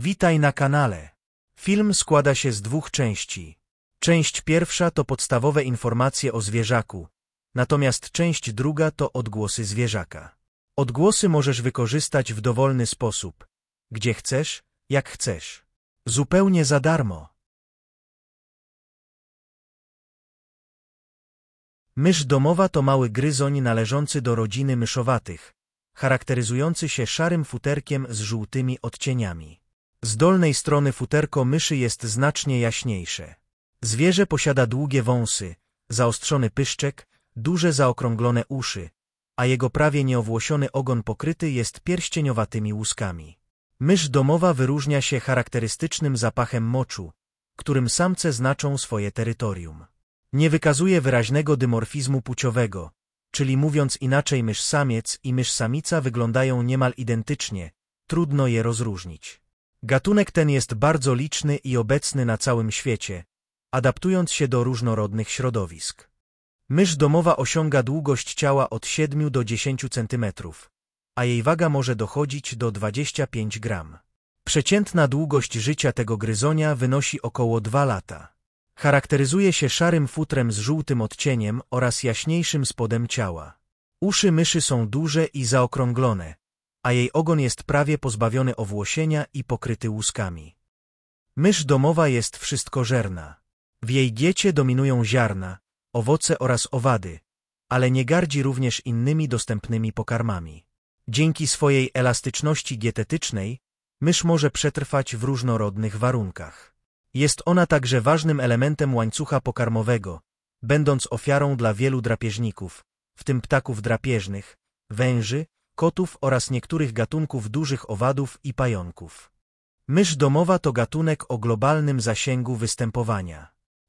Witaj na kanale. Film składa się z dwóch części. Część pierwsza to podstawowe informacje o zwierzaku, natomiast część druga to odgłosy zwierzaka. Odgłosy możesz wykorzystać w dowolny sposób, gdzie chcesz, jak chcesz. Zupełnie za darmo. Mysz domowa to mały gryzoń należący do rodziny myszowatych, charakteryzujący się szarym futerkiem z żółtymi odcieniami. Z dolnej strony futerko myszy jest znacznie jaśniejsze. Zwierzę posiada długie wąsy, zaostrzony pyszczek, duże zaokrąglone uszy, a jego prawie nieowłosiony ogon pokryty jest pierścieniowatymi łuskami. Mysz domowa wyróżnia się charakterystycznym zapachem moczu, którym samce znaczą swoje terytorium. Nie wykazuje wyraźnego dymorfizmu płciowego, czyli mówiąc inaczej mysz samiec i mysz samica wyglądają niemal identycznie, trudno je rozróżnić. Gatunek ten jest bardzo liczny i obecny na całym świecie, adaptując się do różnorodnych środowisk. Mysz domowa osiąga długość ciała od 7 do 10 cm, a jej waga może dochodzić do 25 gram. Przeciętna długość życia tego gryzonia wynosi około 2 lata. Charakteryzuje się szarym futrem z żółtym odcieniem oraz jaśniejszym spodem ciała. Uszy myszy są duże i zaokrąglone, a jej ogon jest prawie pozbawiony owłosienia i pokryty łuskami. Mysz domowa jest wszystkożerna. W jej diecie dominują ziarna, owoce oraz owady, ale nie gardzi również innymi dostępnymi pokarmami. Dzięki swojej elastyczności dietetycznej, mysz może przetrwać w różnorodnych warunkach. Jest ona także ważnym elementem łańcucha pokarmowego, będąc ofiarą dla wielu drapieżników, w tym ptaków drapieżnych, węży, kotów oraz niektórych gatunków dużych owadów i pająków. Mysz domowa to gatunek o globalnym zasięgu występowania.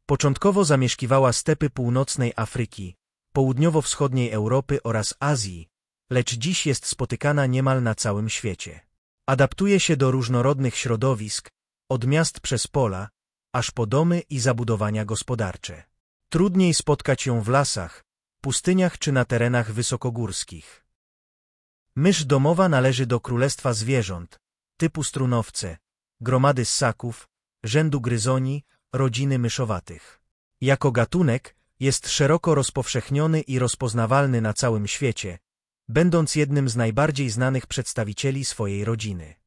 Początkowo zamieszkiwała stepy północnej Afryki, południowo-wschodniej Europy oraz Azji, lecz dziś jest spotykana niemal na całym świecie. Adaptuje się do różnorodnych środowisk, od miast przez pola, aż po domy i zabudowania gospodarcze. Trudniej spotkać ją w lasach, pustyniach czy na terenach wysokogórskich. Mysz domowa należy do królestwa zwierząt, typu strunowce, gromady ssaków, rzędu gryzoni, rodziny myszowatych. Jako gatunek jest szeroko rozpowszechniony i rozpoznawalny na całym świecie, będąc jednym z najbardziej znanych przedstawicieli swojej rodziny.